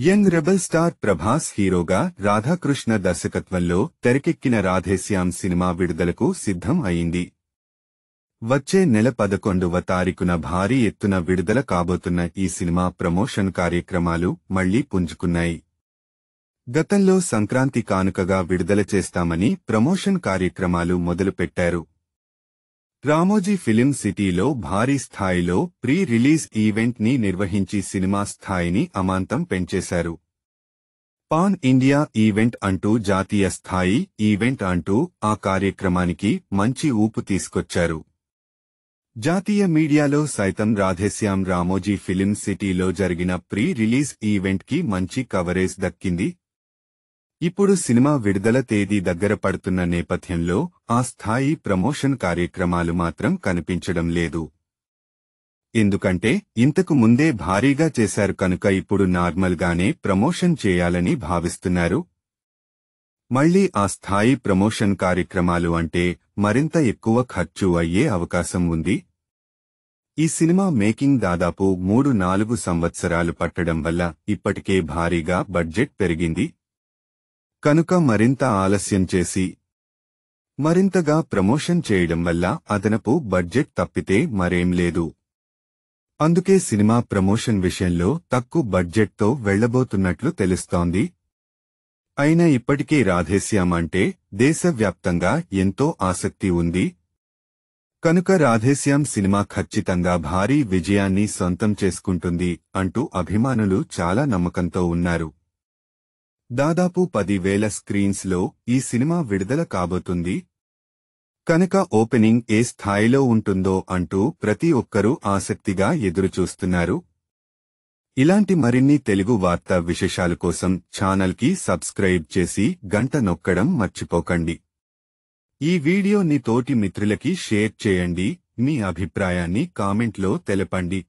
young rebel star Prabhas హీరోగా రాధాకృష్ణ దర్శకత్వంలో తెరకెక్కిన రాధేశ్యాం సినిమా విడుదలకు సిద్ధం అయింది వచ్చే నెల పదకొండవ తారీఖున భారీ ఎత్తున విడుదల కాబోతున్న ఈ సినిమా ప్రమోషన్ కార్యక్రమాలు మళ్లీ పుంజుకున్నాయి గతంలో సంక్రాంతి కానుకగా విడుదల చేస్తామని ప్రమోషన్ కార్యక్రమాలు మొదలుపెట్టారు రామోజీ ఫిలిం సిటీలో భారీ స్థాయిలో ప్రీ రిలీజ్ ఈవెంట్ ని నిర్వహించి సినిమా స్థాయిని అమాంతం పెంచేశారు పాన్ ఇండియా ఈవెంట్ అంటూ జాతీయ స్థాయి ఈవెంట్ అంటూ ఆ కార్యక్రమానికి మంచి ఊపు తీసుకొచ్చారు జాతీయ మీడియాలో సైతం రాధేశ్యాం రామోజీ ఫిలిం సిటీలో జరిగిన ప్రీ రిలీజ్ ఈవెంట్ కి మంచి కవరేజ్ దక్కింది ఇప్పుడు సినిమా విడుదల తేదీ దగ్గర పడుతున్న నేపథ్యంలో ఆ స్థాయి ప్రమోషన్ కార్యక్రమాలు మాత్రం కనిపించడం లేదు ఎందుకంటే ఇంతకు ముందే భారీగా చేశారు కనుక ఇప్పుడు నార్మల్గానే ప్రమోషన్ చేయాలని భావిస్తున్నారు మళ్లీ ఆ స్థాయి ప్రమోషన్ కార్యక్రమాలు అంటే మరింత ఎక్కువ ఖర్చు అయ్యే అవకాశం ఉంది ఈ సినిమా మేకింగ్ దాదాపు మూడు నాలుగు సంవత్సరాలు పట్టడం వల్ల ఇప్పటికే భారీగా బడ్జెట్ పెరిగింది కనుక మరింత ఆలస్యం చేసి మరింతగా ప్రమోషన్ చేయడం వల్ల అదనపు బడ్జెట్ తప్పితే మరేం లేదు అందుకే సినిమా ప్రమోషన్ విషయంలో తక్కువ బడ్జెట్తో వెళ్లబోతున్నట్లు తెలుస్తోంది అయినా ఇప్పటికీ రాధేశ్యాం అంటే దేశవ్యాప్తంగా ఎంతో ఆసక్తి ఉంది కనుక రాధేశ్యాం సినిమా ఖచ్చితంగా భారీ విజయాన్ని సొంతం చేసుకుంటుంది అంటూ అభిమానులు చాలా నమ్మకంతో ఉన్నారు దాదాపు పదివేల స్క్రీన్స్లో ఈ సినిమా విడుదల కాబోతుంది కనుక ఓపెనింగ్ ఏ స్థాయిలో ఉంటుందో అంటూ ప్రతి ఒక్కరూ ఆసక్తిగా ఎదురుచూస్తున్నారు ఇలాంటి మరిన్ని తెలుగు వార్తా విశేషాల కోసం ఛానల్కి సబ్స్క్రైబ్ చేసి గంట నొక్కడం మర్చిపోకండి ఈ వీడియోని తోటి మిత్రులకి షేర్ చేయండి మీ అభిప్రాయాన్ని కామెంట్లో తెలపండి